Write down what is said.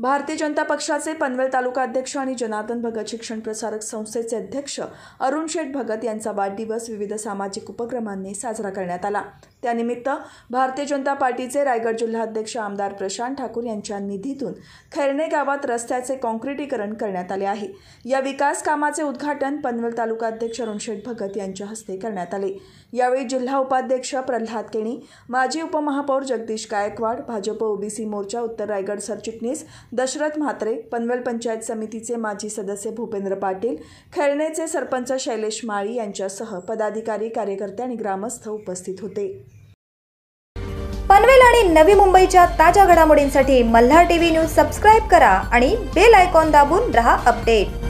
भारतीय जनता पक्षाचे पनवेल तालुका अध्यक्ष आणि जनार्दन भगत शिक्षण प्रसारक संस्थेचे अध्यक्ष अरुण शेठ भगत यांचा वाढदिवस विविध सामाजिक उपक्रमांनी साजरा करण्यात आला त्यानिमित्त भारतीय जनता पार्टीचे रायगड जिल्हाध्यक्ष आमदार प्रशांत ठाकूर यांच्या निधीतून खैरणे गावात रस्त्याचे कॉन्क्रिटीकरण करण्यात आले आहे या विकास कामाचे उद्घाटन पनवेल तालुका अध्यक्ष अरुण शेठ भगत यांच्या हस्ते करण्यात आले यावेळी जिल्हा उपाध्यक्ष प्रल्हाद केणी माजी उपमहापौर जगदीश गायकवाड भाजप ओबीसी मोर्चा उत्तर रायगड सरचिटणीस दशरथ म्हात्रे पनवेल पंचायत समितीचे माजी सदस्य भूपेंद्र पाटील खेळणेचे सरपंच शैलेश माळी यांच्यासह पदाधिकारी कार्यकर्ते आणि ग्रामस्थ उपस्थित होते पनवेल आणि नवी मुंबईच्या ताज्या घडामोडींसाठी मल्हार टीव्ही न्यूज सबस्क्राईब करा आणि बेल आयकॉन दाबून रहा अपडेट